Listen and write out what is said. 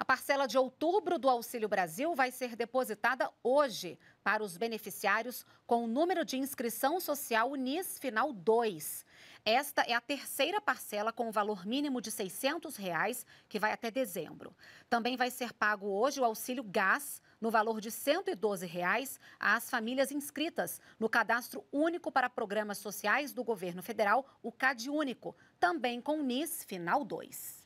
A parcela de outubro do Auxílio Brasil vai ser depositada hoje para os beneficiários com o número de inscrição social NIS Final 2. Esta é a terceira parcela com o valor mínimo de R$ 600, reais, que vai até dezembro. Também vai ser pago hoje o auxílio gás, no valor de R$ 112, reais, às famílias inscritas no Cadastro Único para Programas Sociais do Governo Federal, o CadÚnico, também com o NIS Final 2.